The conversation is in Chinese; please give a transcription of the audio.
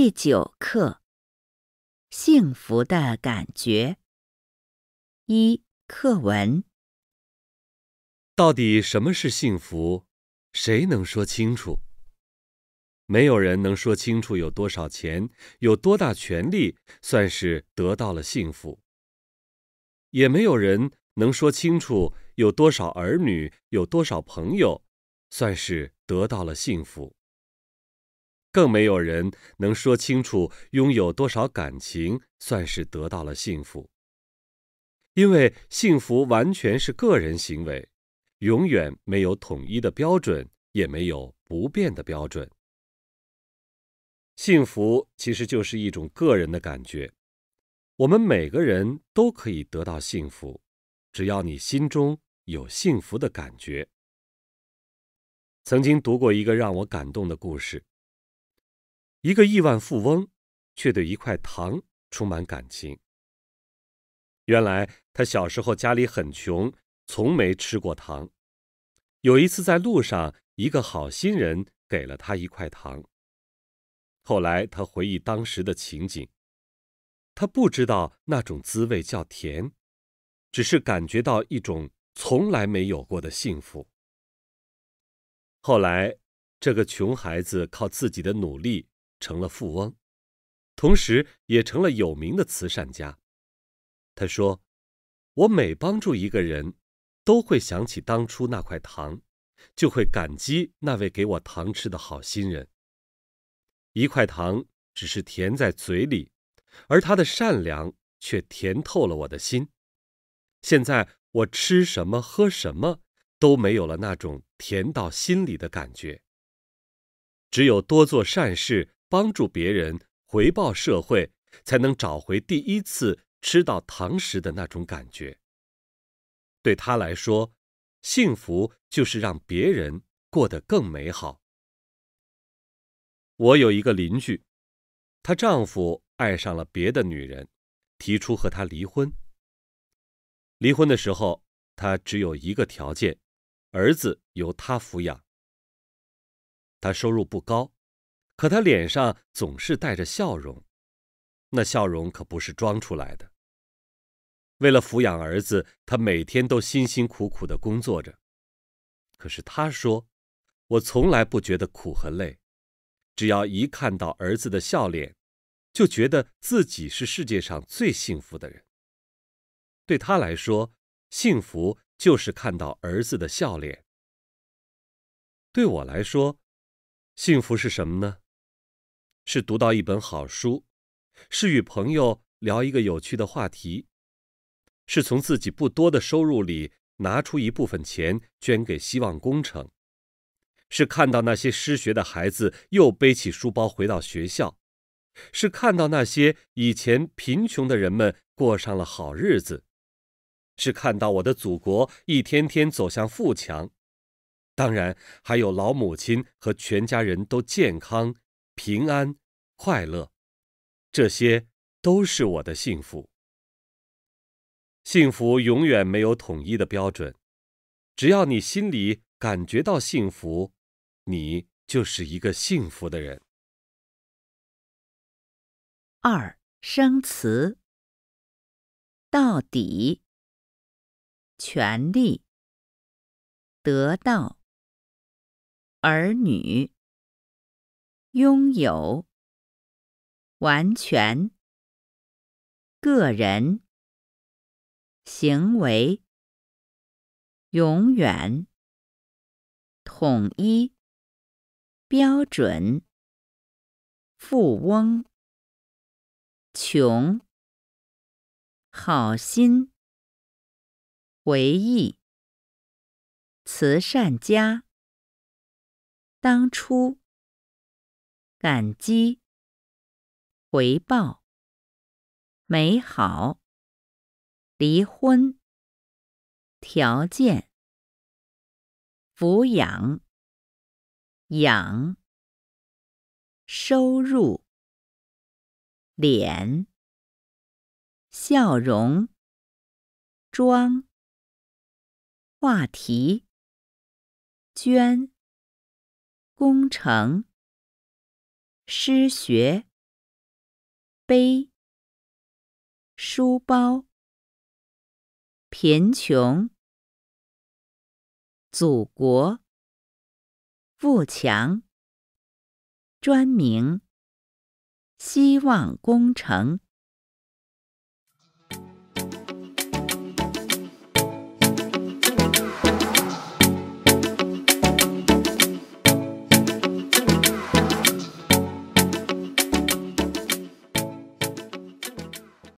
第九课《幸福的感觉》一课文。到底什么是幸福？谁能说清楚？没有人能说清楚有多少钱、有多大权力算是得到了幸福，也没有人能说清楚有多少儿女、有多少朋友算是得到了幸福。更没有人能说清楚拥有多少感情算是得到了幸福，因为幸福完全是个人行为，永远没有统一的标准，也没有不变的标准。幸福其实就是一种个人的感觉，我们每个人都可以得到幸福，只要你心中有幸福的感觉。曾经读过一个让我感动的故事。一个亿万富翁，却对一块糖充满感情。原来他小时候家里很穷，从没吃过糖。有一次在路上，一个好心人给了他一块糖。后来他回忆当时的情景，他不知道那种滋味叫甜，只是感觉到一种从来没有过的幸福。后来，这个穷孩子靠自己的努力。成了富翁，同时也成了有名的慈善家。他说：“我每帮助一个人，都会想起当初那块糖，就会感激那位给我糖吃的好心人。一块糖只是甜在嘴里，而他的善良却甜透了我的心。现在我吃什么喝什么都没有了那种甜到心里的感觉。只有多做善事。”帮助别人，回报社会，才能找回第一次吃到糖时的那种感觉。对他来说，幸福就是让别人过得更美好。我有一个邻居，她丈夫爱上了别的女人，提出和她离婚。离婚的时候，她只有一个条件：儿子由她抚养。她收入不高。可他脸上总是带着笑容，那笑容可不是装出来的。为了抚养儿子，他每天都辛辛苦苦的工作着。可是他说：“我从来不觉得苦和累，只要一看到儿子的笑脸，就觉得自己是世界上最幸福的人。”对他来说，幸福就是看到儿子的笑脸。对我来说，幸福是什么呢？是读到一本好书，是与朋友聊一个有趣的话题，是从自己不多的收入里拿出一部分钱捐给希望工程，是看到那些失学的孩子又背起书包回到学校，是看到那些以前贫穷的人们过上了好日子，是看到我的祖国一天天走向富强，当然还有老母亲和全家人都健康。平安、快乐，这些都是我的幸福。幸福永远没有统一的标准，只要你心里感觉到幸福，你就是一个幸福的人。二、生词：到底、权利、得到、儿女。拥有，完全，个人行为，永远统一标准，富翁，穷，好心，回忆，慈善家，当初。感激回报，美好离婚条件抚养养收入脸笑容妆话题捐工程。失学，背书包，贫穷，祖国富强，专名，希望工程。